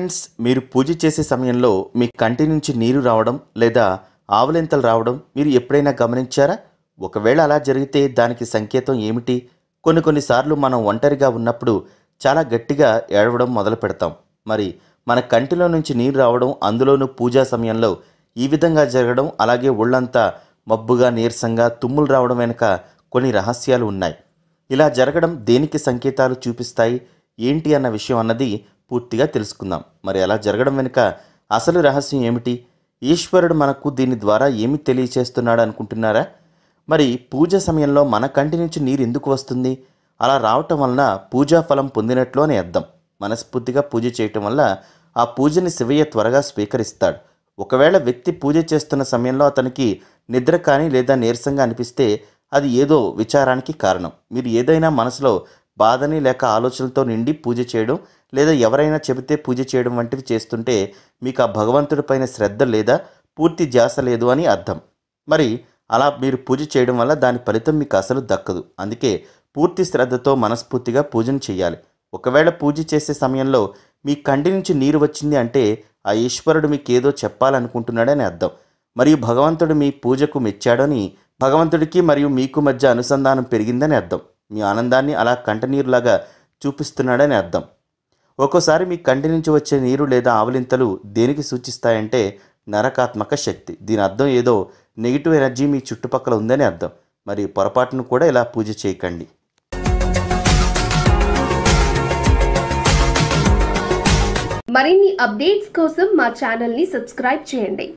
friends మీరు పూజ చేసే సమయంలో మీ కంటి నుంచి నీరు రావడం లేదా ఆవలింతలు రావడం మీరు ఎప్పుడైనా గమనించారా ఒకవేళ అలా జరిగితే దానికి సంకేతం ఏమిటి కొన్ని కొన్నిసార్లు మనం ఒంటరిగా ఉన్నప్పుడు చాలా గట్టిగా ఏడవడం మొదలు పెడతాం మరి మన కంటిలో నుంచి నీరు రావడం అందులోనూ పూజా సమయంలో ఈ విధంగా జరగడం అలాగే ఒళ్ళంతా మబ్బుగా నీరసంగా తుమ్ములు రావడం వెనుక కొన్ని రహస్యాలు ఉన్నాయి ఇలా జరగడం దేనికి సంకేతాలు చూపిస్తాయి ఏంటి అన్న విషయం అన్నది పూర్తిగా తెలుసుకుందాం మరి అలా జరగడం వెనుక అసలు రహస్యం ఏమిటి ఈశ్వరుడు మనకు దీని ద్వారా ఏమి తెలియచేస్తున్నాడు అనుకుంటున్నారా మరి పూజ సమయంలో మన కంటి నుంచి నీరు ఎందుకు వస్తుంది అలా రావటం వలన పూజా ఫలం పొందినట్లు అని అర్థం మనస్ఫూర్తిగా పూజ చేయటం వల్ల ఆ పూజని శివయ్య త్వరగా స్వీకరిస్తాడు ఒకవేళ వ్యక్తి పూజ చేస్తున్న సమయంలో అతనికి నిద్ర కానీ లేదా నీరసంగా అనిపిస్తే అది ఏదో విచారానికి కారణం మీరు ఏదైనా మనసులో బాధని లేక ఆలోచనలతో నిండి పూజ చేయడం లేదా ఎవరైనా చెబితే పూజ చేయడం వంటివి చేస్తుంటే మీకు ఆ భగవంతుడిపైన శ్రద్ధ లేదా పూర్తి ధ్యాస లేదు అని అర్థం మరి అలా మీరు పూజ చేయడం వల్ల దాని ఫలితం మీకు అసలు దక్కదు అందుకే పూర్తి శ్రద్ధతో మనస్ఫూర్తిగా పూజను చేయాలి ఒకవేళ పూజ చేసే సమయంలో మీ కంటి నుంచి నీరు వచ్చింది అంటే ఆ ఈశ్వరుడు మీకు ఏదో చెప్పాలనుకుంటున్నాడని అర్థం మరియు భగవంతుడు మీ పూజకు మెచ్చాడని భగవంతుడికి మరియు మీకు మధ్య అనుసంధానం పెరిగిందని అర్థం మీ ఆనందాన్ని అలా కంటనీరులాగా చూపిస్తున్నాడని అర్థం ఒక్కోసారి మీ కంటి నుంచి వచ్చే నీరు లేదా ఆవలింతలు దేనికి సూచిస్తాయంటే నరకాత్మక శక్తి దీని అర్థం ఏదో నెగిటివ్ ఎనర్జీ మీ చుట్టుపక్కల ఉందని అర్థం మరి పొరపాటును కూడా ఇలా పూజ చేయకండి మరిన్ని అప్డేట్స్ కోసం మా ఛానల్ని సబ్స్క్రైబ్ చేయండి